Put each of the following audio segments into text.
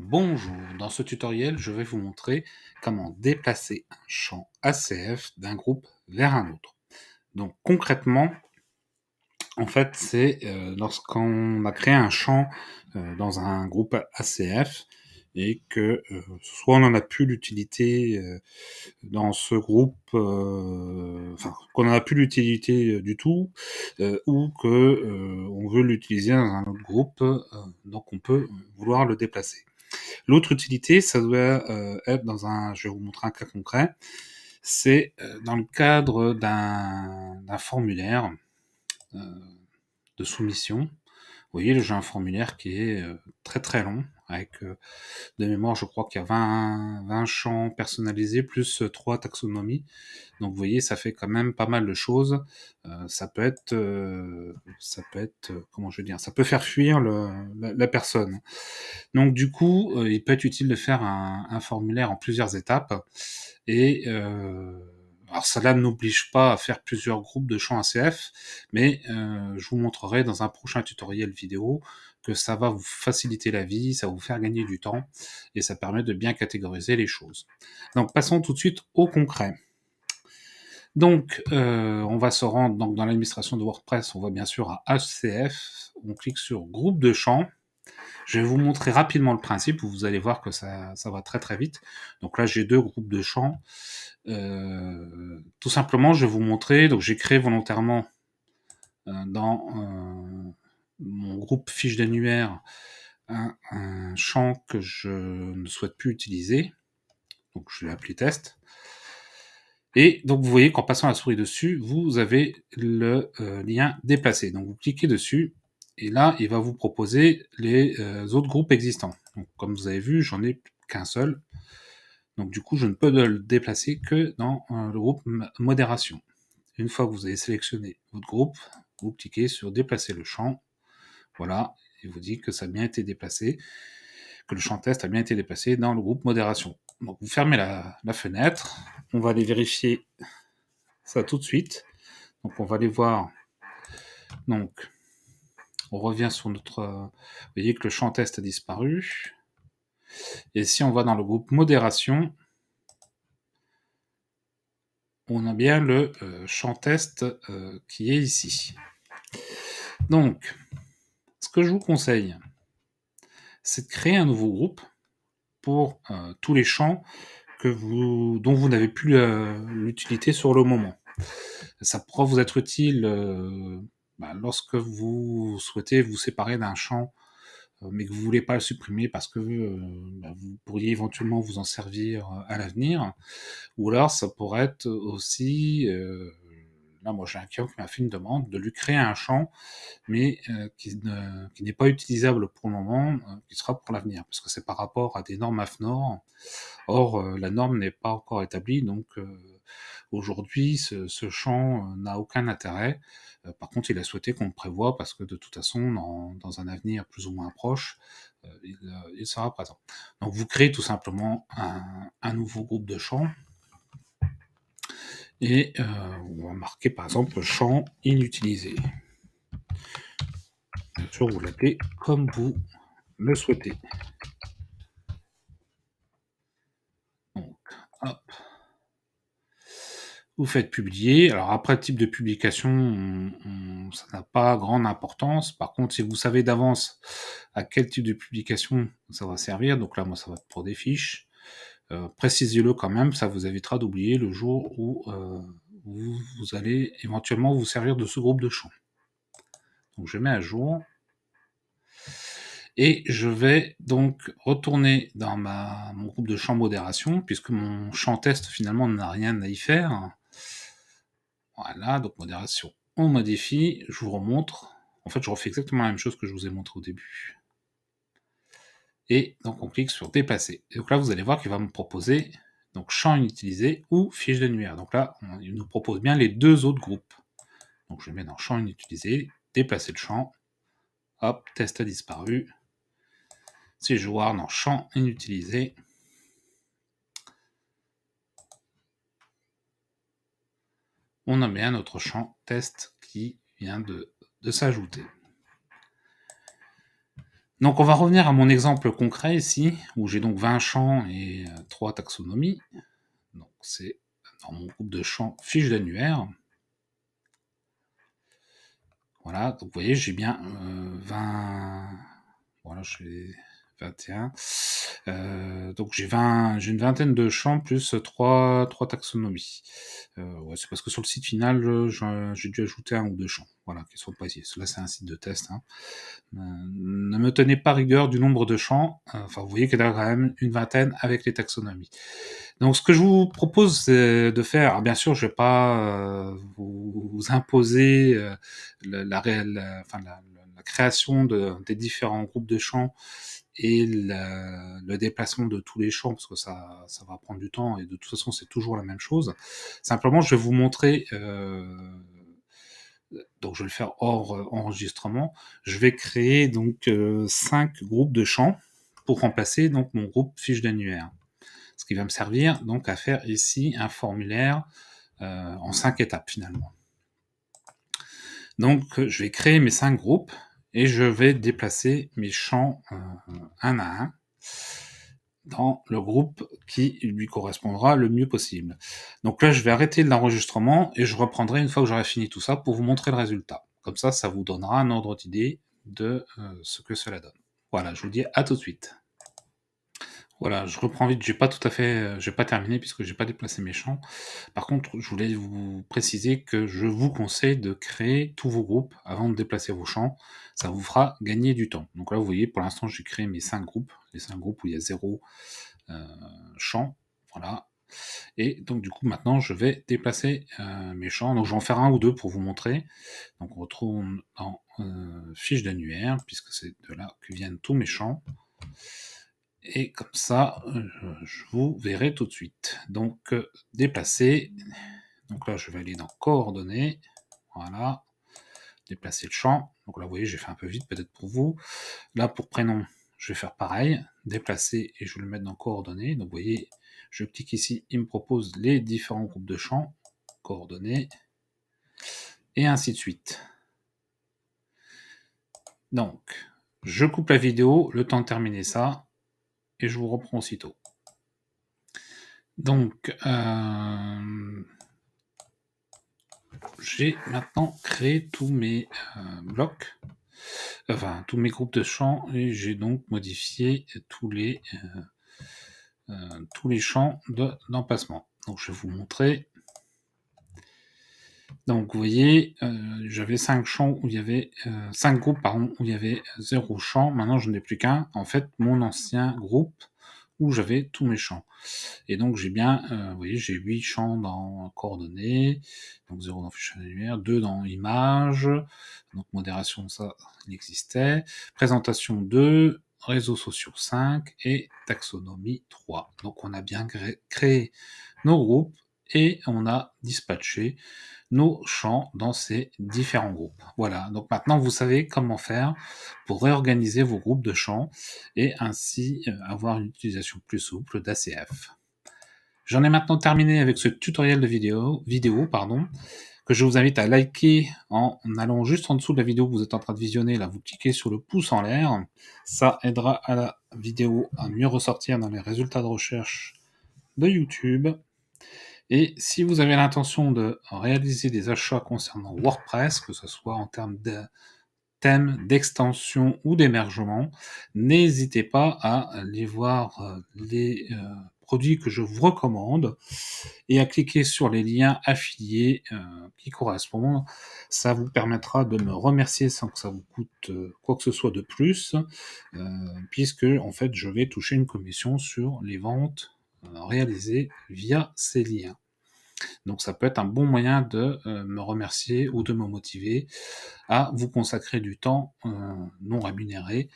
Bonjour, dans ce tutoriel, je vais vous montrer comment déplacer un champ ACF d'un groupe vers un autre. Donc concrètement, en fait, c'est euh, lorsqu'on a créé un champ euh, dans un groupe ACF et que euh, soit on n'en a plus l'utilité dans ce groupe, enfin qu'on n'en a plus l'utilité du tout, ou que on veut l'utiliser dans un autre groupe, donc on peut vouloir le déplacer. L'autre utilité, ça doit euh, être dans un, je vais vous montrer un cas concret, c'est euh, dans le cadre d'un formulaire euh, de soumission. Vous voyez, j'ai un formulaire qui est très très long, avec euh, de mémoire, je crois qu'il y a 20, 20 champs personnalisés plus 3 euh, taxonomies. Donc vous voyez, ça fait quand même pas mal de choses. Euh, ça peut être, ça peut être, comment je veux dire, ça peut faire fuir le, la, personne. Donc du coup, il peut être utile de faire un, un formulaire en plusieurs étapes. Et alors cela n'oblige pas à faire plusieurs groupes de champs ACF, mais je vous montrerai dans un prochain tutoriel vidéo que ça va vous faciliter la vie, ça va vous faire gagner du temps et ça permet de bien catégoriser les choses. Donc passons tout de suite au concret. Donc, euh, on va se rendre donc, dans l'administration de WordPress, on va bien sûr à HCF, on clique sur groupe de champs. Je vais vous montrer rapidement le principe, vous allez voir que ça, va très très vite. Donc là, j'ai deux groupes de champs. Euh, tout simplement, je vais vous montrer, donc j'ai créé volontairement euh, dans mon groupe fiche d'annuaire un, un, champ que je ne souhaite plus utiliser. Donc je vais appelé test. Et donc vous voyez qu'en passant la souris dessus, vous avez le euh, lien déplacé. Donc vous cliquez dessus et là il va vous proposer les euh, autres groupes existants. Donc, comme vous avez vu, j'en ai qu'un seul. Donc du coup, je ne peux le déplacer que dans euh, le groupe modération. Une fois que vous avez sélectionné votre groupe, vous cliquez sur déplacer le champ voilà, il vous dit que ça a bien été déplacé, que le champ test a bien été déplacé dans le groupe modération. Donc vous fermez la, fenêtre, on va aller vérifier ça tout de suite. Donc on va aller voir. Donc on revient sur notre. Vous voyez que le champ test a disparu. Et si on va dans le groupe modération, on a bien le euh, champ test euh, qui est ici. Donc, je vous conseille, c'est de créer un nouveau groupe pour euh, tous les champs que vous, dont vous n'avez plus euh, l'utilité sur le moment. Ça pourra vous être utile euh, bah, lorsque vous souhaitez vous séparer d'un champ, mais que vous voulez pas le supprimer parce que bah, vous pourriez éventuellement vous en servir à l'avenir. Ou alors, ça pourrait être aussi moi, j'ai un client qui m'a fait une demande de lui créer un champ, mais euh, qui, n'est pas utilisable pour le moment, euh, qui sera pour l'avenir, parce que c'est par rapport à des normes AFNOR. Or, euh, la norme n'est pas encore établie, donc aujourd'hui, ce, champ n'a aucun intérêt. par contre, il a souhaité qu'on le prévoie, parce que de toute façon, dans, un avenir plus ou moins proche, il, sera présent. Donc, vous créez tout simplement un nouveau groupe de champs et euh, on va marquer par exemple champ inutilisé. Bien sûr, vous l'appelez comme vous le souhaitez. Donc, hop. Vous faites publier. Alors après type de publication, ça n'a pas grande importance. Par contre, si vous savez d'avance à quel type de publication ça va servir, donc là moi ça va être pour des fiches. Euh, précisez-le quand même, ça vous évitera d'oublier le jour où euh, vous, allez éventuellement vous servir de ce groupe de champs. Donc je mets à jour. Et je vais donc retourner dans ma, mon groupe de champs modération, puisque mon champ test finalement n'a rien à y faire. Voilà, donc modération, on modifie, je vous remontre. En fait, je refais exactement la même chose que je vous ai montré au début. Et donc on clique sur dépasser. Et donc là, vous allez voir qu'il va me proposer donc champ inutilisé ou fiche de nuire, Donc là, il nous propose bien les deux autres groupes. Donc je mets dans champ inutilisé, dépasser le champ. Hop, test a disparu. Si je vois dans champ inutilisé, on a bien notre champ test qui vient de s'ajouter. Donc on va revenir à mon exemple concret ici, où j'ai donc 20 champs et 3 euh, taxonomies. Donc c'est dans mon groupe de champs fiches d'annuaire. Voilà, donc vous voyez, j'ai bien 20... Euh, voilà, je vais euh, donc j'ai une vingtaine de champs plus trois, taxonomies. Euh, c'est parce que sur le site final, j'ai dû ajouter un ou deux champs. Voilà, qui sont ici, cela c'est un site de test. Hein. Euh, ne me tenez pas rigueur du nombre de champs. Enfin, vous voyez qu'il y a quand même une vingtaine avec les taxonomies. Donc, ce que je vous propose de faire, ah, bien sûr, je ne vais pas vous, imposer la, la, création des différents groupes de champs et le déplacement de tous les champs, parce que ça, va prendre du temps, et de toute façon, c'est toujours la même chose. Simplement, je vais vous montrer, euh, donc je vais le faire hors euh, enregistrement, je vais créer donc euh, cinq groupes de champs pour remplacer donc mon groupe fiche d'annuaire. Ce qui va me servir donc à faire ici un formulaire en cinq étapes finalement. Donc, je vais créer mes cinq groupes et je vais déplacer mes champs euh, euh, un à un dans le groupe qui lui correspondra le mieux possible. Donc là, je vais arrêter l'enregistrement et je reprendrai une fois que j'aurai fini tout ça pour vous montrer le résultat. Comme ça, ça vous donnera un ordre d'idée de euh, ce que cela donne. Voilà, je vous dis à tout de suite. Voilà, je reprends vite, j'ai pas tout à fait, euh, j'ai pas terminé puisque j'ai pas déplacé mes champs. Par contre, je voulais vous préciser que je vous conseille de créer tous vos groupes avant de déplacer vos champs. Ça vous fera gagner du temps. Donc là, vous voyez, pour l'instant, j'ai créé mes cinq groupes, les cinq groupes où il y a zéro euh, champs. Voilà. Et donc du coup maintenant je vais déplacer euh, mes champs. Donc je vais en faire un ou deux pour vous montrer. Donc on retourne en fiche d'annuaire, puisque c'est de là que viennent tous mes champs. Et comme ça, euh, je vous verrai tout de suite. Donc, euh, déplacer. Donc là, je vais aller dans coordonnées. Voilà. Déplacer le champ. Donc là, vous voyez, j'ai fait un peu vite peut-être pour vous. Là, pour prénom, je vais faire pareil. Déplacer et je vais le mettre dans coordonnées. Donc vous voyez, je clique ici. Il me propose les différents groupes de champs. Coordonnées. Et ainsi de suite. Donc, je coupe la vidéo. Le temps de terminer ça et je vous reprends aussitôt. Donc, euh, j'ai maintenant créé tous mes euh, blocs, enfin tous mes groupes de champs, et j'ai donc modifié tous les, euh, tous les champs d'emplacement. donc, je vais vous montrer donc vous voyez, euh, j'avais cinq champs où il y avait euh, cinq groupes pardon, où il y avait zéro champ. Maintenant, je n'ai plus qu'un. En fait, mon ancien groupe où j'avais tous mes champs. Et donc j'ai bien, euh, vous voyez, j'ai huit champs dans coordonnées, donc 0 dans fichier annuaire, 2 dans images, donc modération, ça, il existait, présentation 2, réseaux sociaux 5 et taxonomie 3. Donc on a bien créé nos groupes et on a dispatché nos champs dans ces différents groupes. Voilà, donc maintenant vous savez comment faire pour réorganiser vos groupes de champs et ainsi euh, avoir une utilisation plus souple d'ACF. J'en ai maintenant terminé avec ce tutoriel de vidéo, vidéo pardon, que je vous invite à liker en allant juste en dessous de la vidéo que vous êtes en train de visionner. Là, vous cliquez sur le pouce en l'air. Ça aidera à la vidéo à mieux ressortir dans les résultats de recherche de YouTube. Et si vous avez l'intention de réaliser des achats concernant WordPress, que ce soit en termes de thèmes, d'extension ou d'émergement, n'hésitez pas à aller voir euh, les euh, produits que je vous recommande et à cliquer sur les liens affiliés euh, qui correspondent. Ça vous permettra de me remercier sans que ça vous coûte quoi que ce soit de plus, puisque en fait je vais toucher une commission sur les ventes réalisé via ces liens. Donc ça peut être un bon moyen de euh, me remercier ou de me motiver à vous consacrer du temps euh, non rémunéré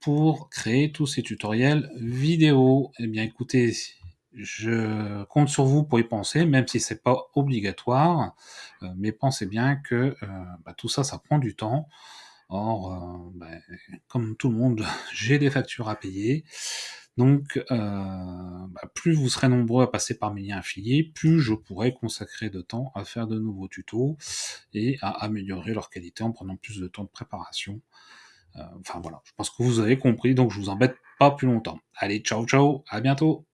pour créer tous ces tutoriels vidéo. Eh bien écoutez, je compte sur vous pour y penser, même si c'est pas obligatoire, euh, mais pensez bien que bah, tout ça, ça prend du temps. Or, bah, comme tout le monde, j'ai des factures à payer. Donc, euh, bah, plus vous serez nombreux à passer par mes liens affiliés, plus je pourrai consacrer de temps à faire de nouveaux tutos et à améliorer leur qualité en prenant plus de temps de préparation. Euh, enfin voilà, je pense que vous avez compris, donc je vous embête pas plus longtemps. Allez, ciao ciao, à bientôt